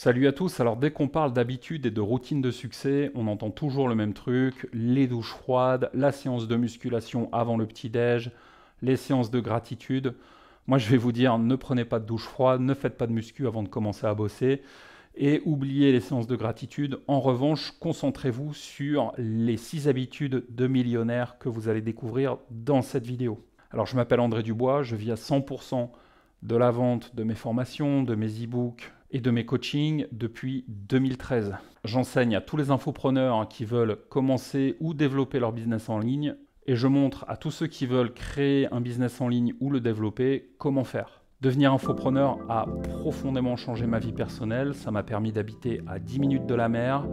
Salut à tous, alors dès qu'on parle d'habitude et de routine de succès, on entend toujours le même truc, les douches froides, la séance de musculation avant le petit-déj, les séances de gratitude. Moi je vais vous dire, ne prenez pas de douche froide, ne faites pas de muscu avant de commencer à bosser, et oubliez les séances de gratitude. En revanche, concentrez-vous sur les 6 habitudes de millionnaires que vous allez découvrir dans cette vidéo. Alors je m'appelle André Dubois, je vis à 100% de la vente de mes formations, de mes e-books, et de mes coachings depuis 2013. J'enseigne à tous les infopreneurs hein, qui veulent commencer ou développer leur business en ligne et je montre à tous ceux qui veulent créer un business en ligne ou le développer comment faire. Devenir infopreneur a profondément changé ma vie personnelle, ça m'a permis d'habiter à 10 minutes de la mer,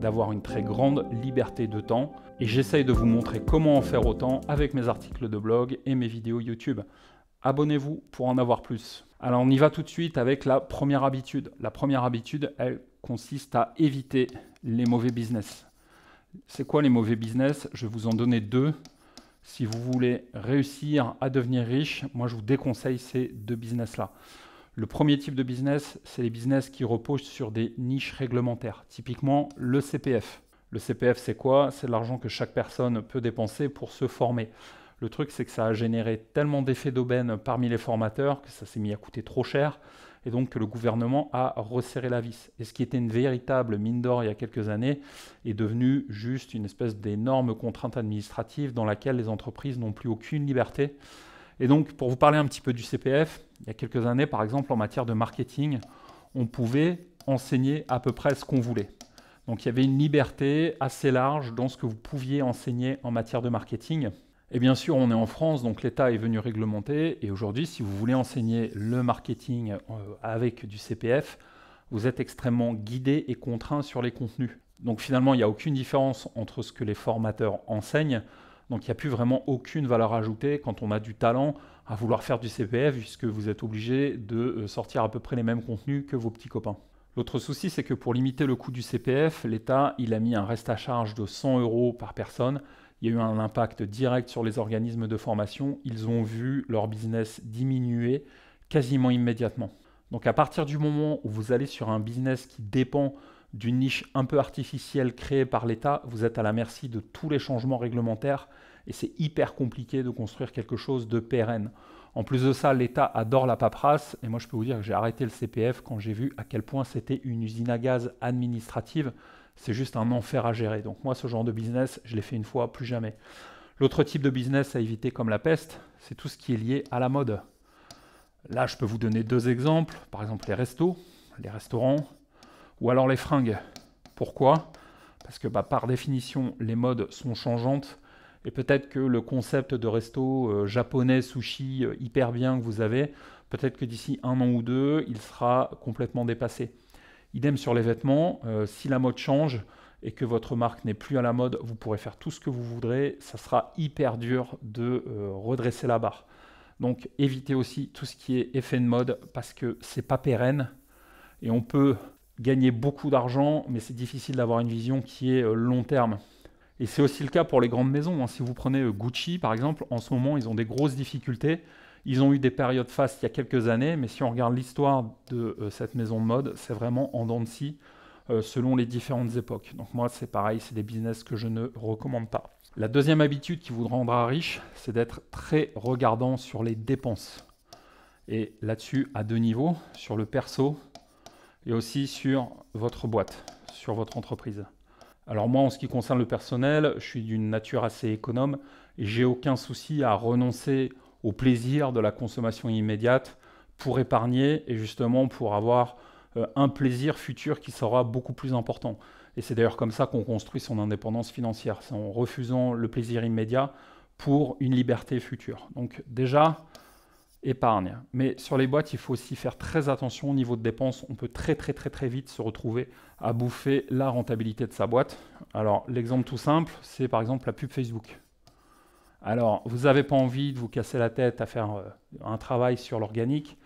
d'avoir une très grande liberté de temps et j'essaye de vous montrer comment en faire autant avec mes articles de blog et mes vidéos YouTube abonnez-vous pour en avoir plus. Alors on y va tout de suite avec la première habitude. La première habitude, elle consiste à éviter les mauvais business. C'est quoi les mauvais business Je vais vous en donner deux. Si vous voulez réussir à devenir riche, moi je vous déconseille ces deux business-là. Le premier type de business, c'est les business qui reposent sur des niches réglementaires, typiquement le CPF. Le CPF, c'est quoi C'est l'argent que chaque personne peut dépenser pour se former. Le truc, c'est que ça a généré tellement d'effets d'aubaine parmi les formateurs que ça s'est mis à coûter trop cher et donc que le gouvernement a resserré la vis. Et ce qui était une véritable mine d'or il y a quelques années est devenu juste une espèce d'énorme contrainte administrative dans laquelle les entreprises n'ont plus aucune liberté. Et donc, pour vous parler un petit peu du CPF, il y a quelques années, par exemple, en matière de marketing, on pouvait enseigner à peu près ce qu'on voulait. Donc, il y avait une liberté assez large dans ce que vous pouviez enseigner en matière de marketing. Et bien sûr, on est en France, donc l'État est venu réglementer. Et aujourd'hui, si vous voulez enseigner le marketing euh, avec du CPF, vous êtes extrêmement guidé et contraint sur les contenus. Donc finalement, il n'y a aucune différence entre ce que les formateurs enseignent. Donc il n'y a plus vraiment aucune valeur ajoutée quand on a du talent à vouloir faire du CPF, puisque vous êtes obligé de euh, sortir à peu près les mêmes contenus que vos petits copains. L'autre souci, c'est que pour limiter le coût du CPF, l'État il a mis un reste à charge de 100 euros par personne il y a eu un impact direct sur les organismes de formation. Ils ont vu leur business diminuer quasiment immédiatement. Donc à partir du moment où vous allez sur un business qui dépend d'une niche un peu artificielle créée par l'État, vous êtes à la merci de tous les changements réglementaires et c'est hyper compliqué de construire quelque chose de pérenne. En plus de ça, l'État adore la paperasse et moi je peux vous dire que j'ai arrêté le CPF quand j'ai vu à quel point c'était une usine à gaz administrative c'est juste un enfer à gérer. Donc moi, ce genre de business, je l'ai fait une fois, plus jamais. L'autre type de business à éviter comme la peste, c'est tout ce qui est lié à la mode. Là, je peux vous donner deux exemples. Par exemple, les restos, les restaurants, ou alors les fringues. Pourquoi Parce que bah, par définition, les modes sont changeantes. Et peut-être que le concept de resto euh, japonais, sushi, euh, hyper bien que vous avez, peut-être que d'ici un an ou deux, il sera complètement dépassé. Idem sur les vêtements, euh, si la mode change et que votre marque n'est plus à la mode, vous pourrez faire tout ce que vous voudrez, ça sera hyper dur de euh, redresser la barre. Donc évitez aussi tout ce qui est effet de mode parce que c'est pas pérenne et on peut gagner beaucoup d'argent, mais c'est difficile d'avoir une vision qui est euh, long terme. Et c'est aussi le cas pour les grandes maisons. Hein. Si vous prenez Gucci, par exemple, en ce moment, ils ont des grosses difficultés ils ont eu des périodes fastes il y a quelques années, mais si on regarde l'histoire de euh, cette maison de mode, c'est vraiment en dents de scie euh, selon les différentes époques. Donc moi, c'est pareil, c'est des business que je ne recommande pas. La deuxième habitude qui vous rendra riche, c'est d'être très regardant sur les dépenses. Et là-dessus, à deux niveaux, sur le perso et aussi sur votre boîte, sur votre entreprise. Alors moi, en ce qui concerne le personnel, je suis d'une nature assez économe et j'ai aucun souci à renoncer au plaisir de la consommation immédiate pour épargner et justement pour avoir euh, un plaisir futur qui sera beaucoup plus important. Et c'est d'ailleurs comme ça qu'on construit son indépendance financière, c'est en refusant le plaisir immédiat pour une liberté future. Donc déjà, épargne. Mais sur les boîtes, il faut aussi faire très attention au niveau de dépenses. On peut très très très très vite se retrouver à bouffer la rentabilité de sa boîte. Alors l'exemple tout simple, c'est par exemple la pub Facebook. Alors, vous n'avez pas envie de vous casser la tête à faire euh, un travail sur l'organique,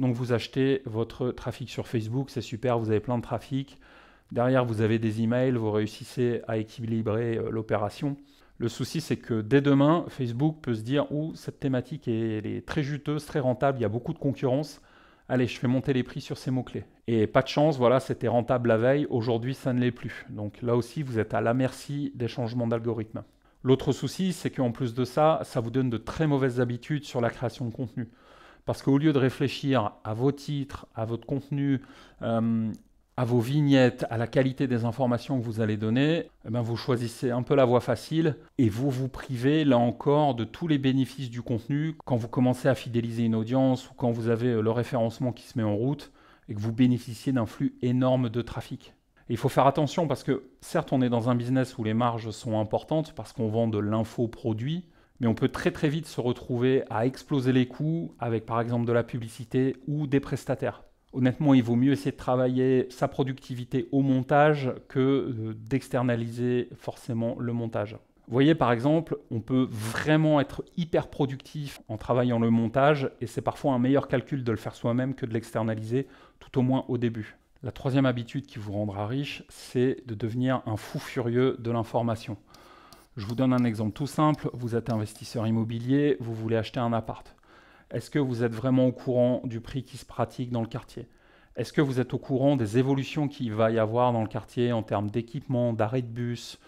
donc vous achetez votre trafic sur Facebook, c'est super, vous avez plein de trafic. Derrière, vous avez des emails, vous réussissez à équilibrer euh, l'opération. Le souci, c'est que dès demain, Facebook peut se dire Ouh, cette thématique elle est très juteuse, très rentable, il y a beaucoup de concurrence. Allez, je fais monter les prix sur ces mots-clés. Et pas de chance, voilà, c'était rentable la veille, aujourd'hui ça ne l'est plus. Donc là aussi, vous êtes à la merci des changements d'algorithme. L'autre souci, c'est qu'en plus de ça, ça vous donne de très mauvaises habitudes sur la création de contenu. Parce qu'au lieu de réfléchir à vos titres, à votre contenu, euh, à vos vignettes, à la qualité des informations que vous allez donner, eh ben, vous choisissez un peu la voie facile et vous vous privez là encore de tous les bénéfices du contenu quand vous commencez à fidéliser une audience ou quand vous avez le référencement qui se met en route et que vous bénéficiez d'un flux énorme de trafic il faut faire attention parce que certes, on est dans un business où les marges sont importantes parce qu'on vend de l'info-produit, mais on peut très très vite se retrouver à exploser les coûts avec par exemple de la publicité ou des prestataires. Honnêtement, il vaut mieux essayer de travailler sa productivité au montage que euh, d'externaliser forcément le montage. Vous voyez par exemple, on peut vraiment être hyper productif en travaillant le montage et c'est parfois un meilleur calcul de le faire soi-même que de l'externaliser, tout au moins au début. La troisième habitude qui vous rendra riche, c'est de devenir un fou furieux de l'information. Je vous donne un exemple tout simple. Vous êtes investisseur immobilier, vous voulez acheter un appart. Est-ce que vous êtes vraiment au courant du prix qui se pratique dans le quartier Est-ce que vous êtes au courant des évolutions qu'il va y avoir dans le quartier en termes d'équipement, d'arrêt de bus,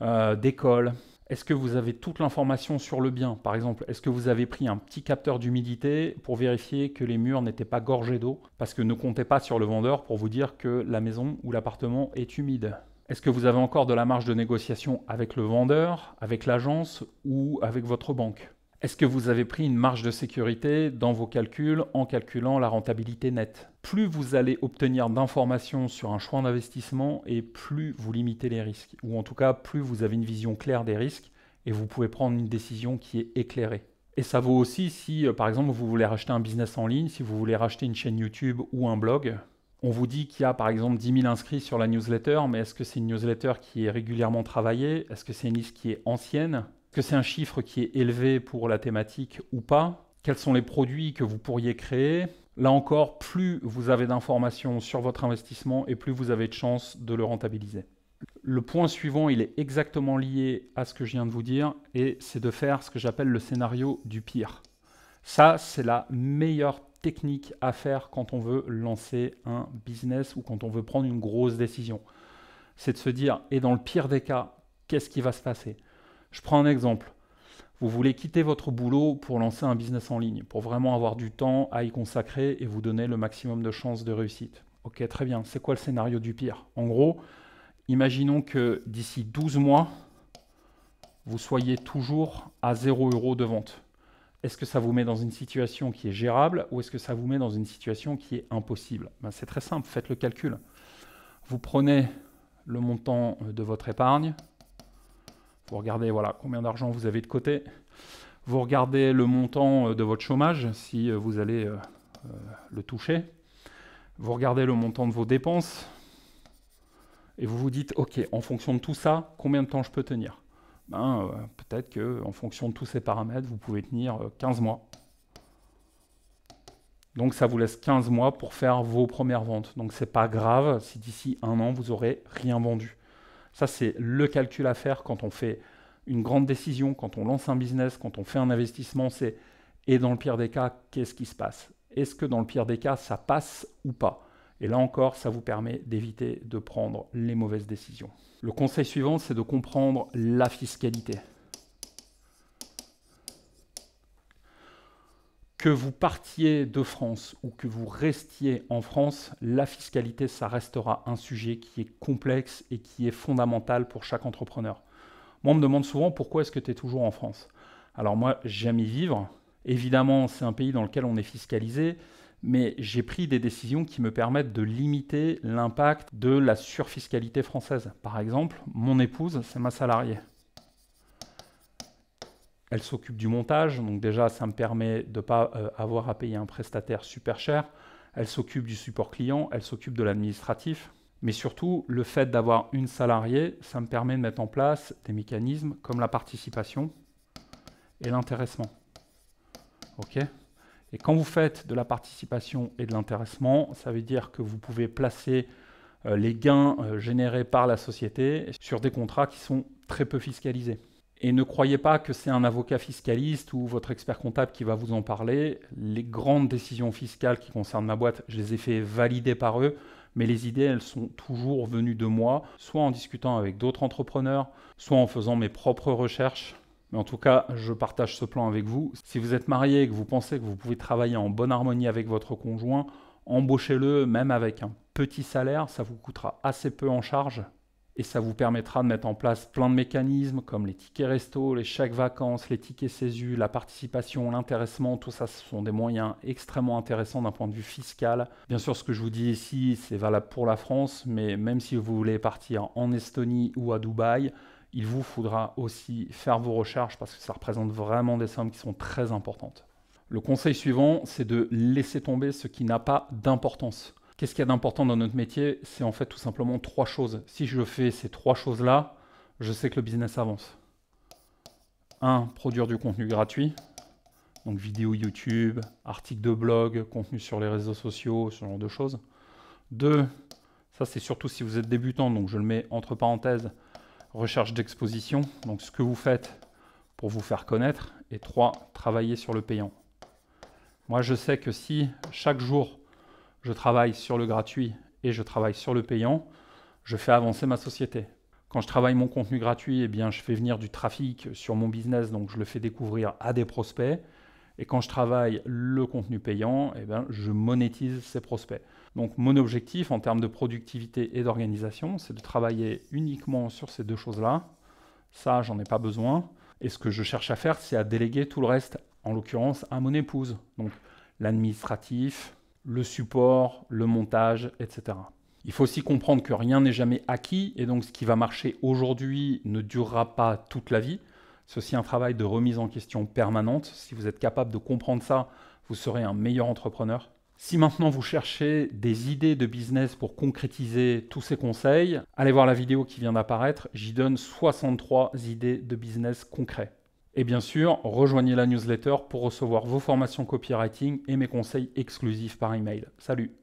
euh, d'école est-ce que vous avez toute l'information sur le bien Par exemple, est-ce que vous avez pris un petit capteur d'humidité pour vérifier que les murs n'étaient pas gorgés d'eau Parce que ne comptez pas sur le vendeur pour vous dire que la maison ou l'appartement est humide. Est-ce que vous avez encore de la marge de négociation avec le vendeur, avec l'agence ou avec votre banque est-ce que vous avez pris une marge de sécurité dans vos calculs en calculant la rentabilité nette Plus vous allez obtenir d'informations sur un choix d'investissement et plus vous limitez les risques, ou en tout cas plus vous avez une vision claire des risques et vous pouvez prendre une décision qui est éclairée. Et ça vaut aussi si, euh, par exemple, vous voulez racheter un business en ligne, si vous voulez racheter une chaîne YouTube ou un blog, on vous dit qu'il y a par exemple 10 000 inscrits sur la newsletter, mais est-ce que c'est une newsletter qui est régulièrement travaillée Est-ce que c'est une liste qui est ancienne que c'est un chiffre qui est élevé pour la thématique ou pas Quels sont les produits que vous pourriez créer Là encore, plus vous avez d'informations sur votre investissement et plus vous avez de chances de le rentabiliser. Le point suivant, il est exactement lié à ce que je viens de vous dire, et c'est de faire ce que j'appelle le scénario du pire. Ça, c'est la meilleure technique à faire quand on veut lancer un business ou quand on veut prendre une grosse décision. C'est de se dire, et dans le pire des cas, qu'est-ce qui va se passer je prends un exemple. Vous voulez quitter votre boulot pour lancer un business en ligne, pour vraiment avoir du temps à y consacrer et vous donner le maximum de chances de réussite. Ok, très bien. C'est quoi le scénario du pire En gros, imaginons que d'ici 12 mois, vous soyez toujours à 0 euros de vente. Est-ce que ça vous met dans une situation qui est gérable ou est-ce que ça vous met dans une situation qui est impossible ben, C'est très simple, faites le calcul. Vous prenez le montant de votre épargne, vous regardez voilà, combien d'argent vous avez de côté. Vous regardez le montant euh, de votre chômage, si euh, vous allez euh, le toucher. Vous regardez le montant de vos dépenses. Et vous vous dites, OK, en fonction de tout ça, combien de temps je peux tenir ben, Peut-être qu'en fonction de tous ces paramètres, vous pouvez tenir 15 mois. Donc ça vous laisse 15 mois pour faire vos premières ventes. Donc c'est pas grave si d'ici un an, vous aurez rien vendu. Ça, c'est le calcul à faire quand on fait une grande décision, quand on lance un business, quand on fait un investissement, c'est et dans le pire des cas, qu'est-ce qui se passe Est-ce que dans le pire des cas, ça passe ou pas Et là encore, ça vous permet d'éviter de prendre les mauvaises décisions. Le conseil suivant, c'est de comprendre la fiscalité. Que vous partiez de France ou que vous restiez en France, la fiscalité, ça restera un sujet qui est complexe et qui est fondamental pour chaque entrepreneur. Moi, on me demande souvent pourquoi est-ce que tu es toujours en France Alors moi, j'aime y vivre. Évidemment, c'est un pays dans lequel on est fiscalisé, mais j'ai pris des décisions qui me permettent de limiter l'impact de la surfiscalité française. Par exemple, mon épouse, c'est ma salariée elle s'occupe du montage, donc déjà ça me permet de ne pas euh, avoir à payer un prestataire super cher. Elle s'occupe du support client, elle s'occupe de l'administratif. Mais surtout, le fait d'avoir une salariée, ça me permet de mettre en place des mécanismes comme la participation et l'intéressement. OK Et quand vous faites de la participation et de l'intéressement, ça veut dire que vous pouvez placer euh, les gains euh, générés par la société sur des contrats qui sont très peu fiscalisés. Et ne croyez pas que c'est un avocat fiscaliste ou votre expert comptable qui va vous en parler. Les grandes décisions fiscales qui concernent ma boîte, je les ai fait valider par eux, mais les idées, elles sont toujours venues de moi, soit en discutant avec d'autres entrepreneurs, soit en faisant mes propres recherches. Mais en tout cas, je partage ce plan avec vous. Si vous êtes marié et que vous pensez que vous pouvez travailler en bonne harmonie avec votre conjoint, embauchez-le même avec un petit salaire, ça vous coûtera assez peu en charge et ça vous permettra de mettre en place plein de mécanismes comme les tickets resto, les chèques vacances, les tickets CESU, la participation, l'intéressement, tout ça ce sont des moyens extrêmement intéressants d'un point de vue fiscal. Bien sûr ce que je vous dis ici c'est valable pour la France mais même si vous voulez partir en Estonie ou à Dubaï, il vous faudra aussi faire vos recherches parce que ça représente vraiment des sommes qui sont très importantes. Le conseil suivant, c'est de laisser tomber ce qui n'a pas d'importance. Qu'est-ce qu'il y a d'important dans notre métier C'est en fait tout simplement trois choses. Si je fais ces trois choses-là, je sais que le business avance. Un, produire du contenu gratuit. Donc vidéo YouTube, articles de blog, contenu sur les réseaux sociaux, ce genre de choses. Deux, ça c'est surtout si vous êtes débutant, donc je le mets entre parenthèses, recherche d'exposition, donc ce que vous faites pour vous faire connaître. Et trois, travailler sur le payant. Moi je sais que si chaque jour je travaille sur le gratuit et je travaille sur le payant, je fais avancer ma société. Quand je travaille mon contenu gratuit, eh bien, je fais venir du trafic sur mon business, donc je le fais découvrir à des prospects. Et quand je travaille le contenu payant, eh bien, je monétise ces prospects. Donc mon objectif en termes de productivité et d'organisation, c'est de travailler uniquement sur ces deux choses-là. Ça, j'en ai pas besoin. Et ce que je cherche à faire, c'est à déléguer tout le reste, en l'occurrence à mon épouse. Donc l'administratif, le support, le montage, etc. Il faut aussi comprendre que rien n'est jamais acquis et donc ce qui va marcher aujourd'hui ne durera pas toute la vie. C'est aussi un travail de remise en question permanente. Si vous êtes capable de comprendre ça, vous serez un meilleur entrepreneur. Si maintenant vous cherchez des idées de business pour concrétiser tous ces conseils, allez voir la vidéo qui vient d'apparaître. J'y donne 63 idées de business concrets. Et bien sûr, rejoignez la newsletter pour recevoir vos formations copywriting et mes conseils exclusifs par email. Salut